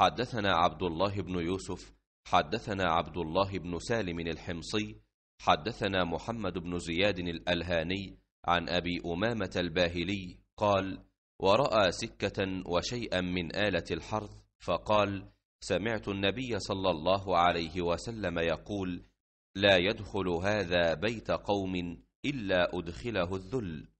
حدثنا عبد الله بن يوسف حدثنا عبد الله بن سالم الحمصي حدثنا محمد بن زياد الألهاني عن أبي أمامة الباهلي قال ورأى سكة وشيئا من آلة الحرث فقال سمعت النبي صلى الله عليه وسلم يقول لا يدخل هذا بيت قوم إلا أدخله الذل